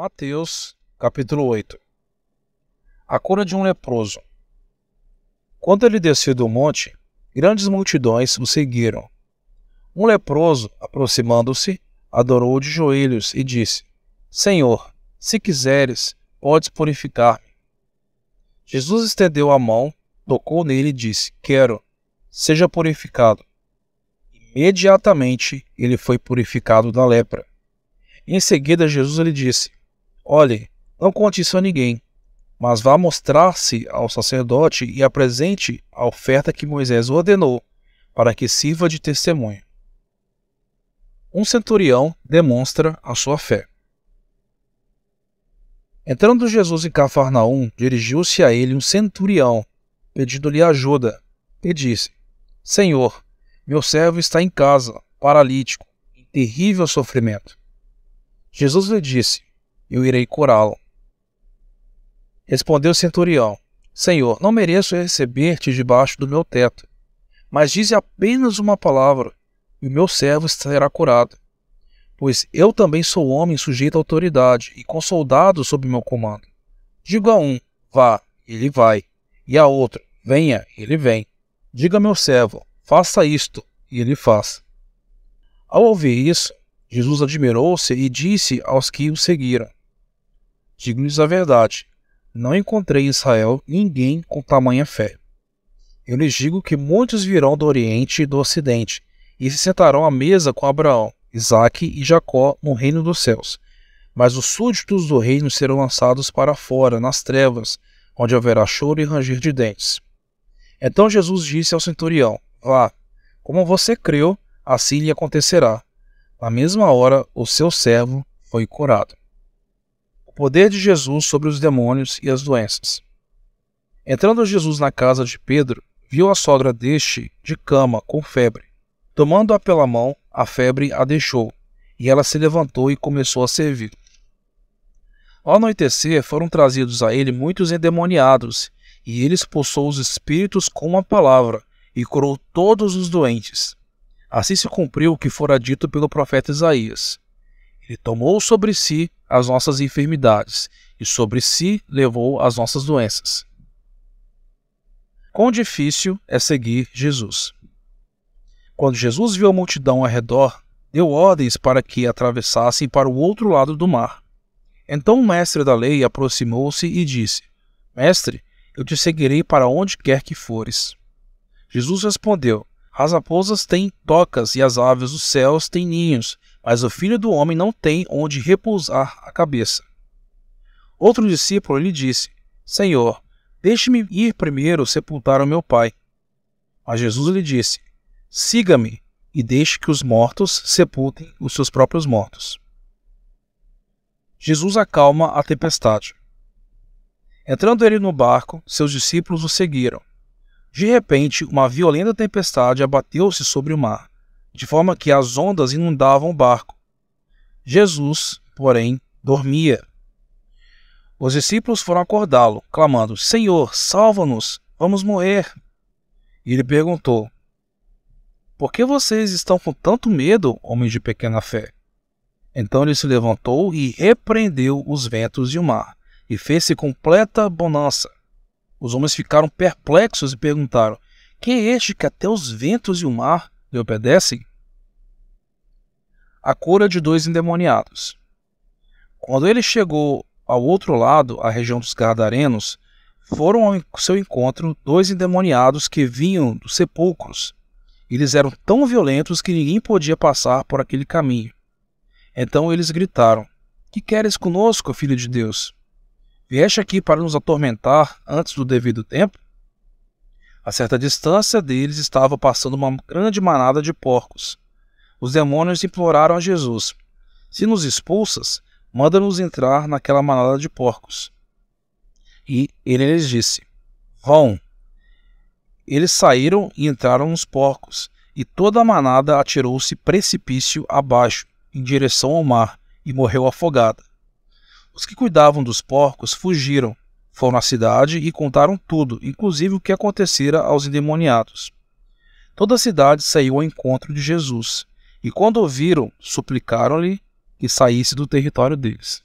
Mateus, capítulo 8 A cura de um leproso. Quando ele desceu do monte, grandes multidões o seguiram. Um leproso, aproximando-se, adorou de joelhos e disse: Senhor, se quiseres, podes purificar-me. Jesus estendeu a mão, tocou nele e disse: Quero, seja purificado. Imediatamente ele foi purificado da lepra. Em seguida, Jesus lhe disse: Olhe, não conte isso a ninguém, mas vá mostrar-se ao sacerdote e apresente a oferta que Moisés ordenou, para que sirva de testemunho. Um centurião demonstra a sua fé. Entrando Jesus em Cafarnaum, dirigiu-se a ele um centurião, pedindo-lhe ajuda, e disse: Senhor, meu servo está em casa, paralítico, em terrível sofrimento. Jesus lhe disse: eu irei curá-lo. Respondeu o centurião: Senhor, não mereço receber-te debaixo do meu teto, mas dize apenas uma palavra, e o meu servo será curado. Pois eu também sou homem sujeito à autoridade e com soldados sob meu comando. Digo a um: vá, ele vai, e a outro: venha, ele vem. Diga a meu servo: faça isto, e ele faz. Ao ouvir isso, Jesus admirou-se e disse aos que o seguiram: Digo-lhes a verdade, não encontrei em Israel ninguém com tamanha fé. Eu lhes digo que muitos virão do Oriente e do Ocidente, e se sentarão à mesa com Abraão, Isaque e Jacó no reino dos céus. Mas os súditos do reino serão lançados para fora, nas trevas, onde haverá choro e ranger de dentes. Então Jesus disse ao centurião: Vá, como você creu, assim lhe acontecerá. Na mesma hora, o seu servo foi curado poder de Jesus sobre os demônios e as doenças. Entrando Jesus na casa de Pedro, viu a sogra deste de cama com febre. Tomando-a pela mão, a febre a deixou, e ela se levantou e começou a servir. Ao anoitecer, foram trazidos a ele muitos endemoniados, e ele expulsou os espíritos com uma palavra, e curou todos os doentes. Assim se cumpriu o que fora dito pelo profeta Isaías. Ele tomou sobre si as nossas enfermidades e sobre si levou as nossas doenças. Quão difícil é seguir Jesus. Quando Jesus viu a multidão ao redor, deu ordens para que atravessassem para o outro lado do mar. Então o mestre da lei aproximou-se e disse: Mestre, eu te seguirei para onde quer que fores. Jesus respondeu: as raposas têm tocas e as aves dos céus têm ninhos, mas o filho do homem não tem onde repousar a cabeça. Outro discípulo lhe disse: Senhor, deixe-me ir primeiro sepultar o meu pai. Mas Jesus lhe disse: Siga-me e deixe que os mortos sepultem os seus próprios mortos. Jesus acalma a tempestade. Entrando ele no barco, seus discípulos o seguiram. De repente, uma violenta tempestade abateu-se sobre o mar, de forma que as ondas inundavam o barco. Jesus, porém, dormia. Os discípulos foram acordá-lo, clamando: Senhor, salva-nos, vamos morrer. E ele perguntou: Por que vocês estão com tanto medo, homens de pequena fé? Então ele se levantou e repreendeu os ventos e o mar, e fez-se completa bonança. Os homens ficaram perplexos e perguntaram: Quem é este que até os ventos e o mar lhe obedecem? A cura de dois endemoniados. Quando ele chegou ao outro lado, à região dos Gardarenos, foram ao seu encontro dois endemoniados que vinham dos sepulcros. Eles eram tão violentos que ninguém podia passar por aquele caminho. Então eles gritaram: Que queres conosco, filho de Deus? Vieste aqui para nos atormentar antes do devido tempo? A certa distância deles estava passando uma grande manada de porcos. Os demônios imploraram a Jesus: Se nos expulsas, manda-nos entrar naquela manada de porcos. E ele lhes disse: Vão. Eles saíram e entraram nos porcos, e toda a manada atirou-se precipício abaixo, em direção ao mar, e morreu afogada. Os que cuidavam dos porcos fugiram, foram à cidade e contaram tudo, inclusive o que acontecera aos endemoniados. Toda a cidade saiu ao encontro de Jesus, e quando o viram, suplicaram-lhe que saísse do território deles.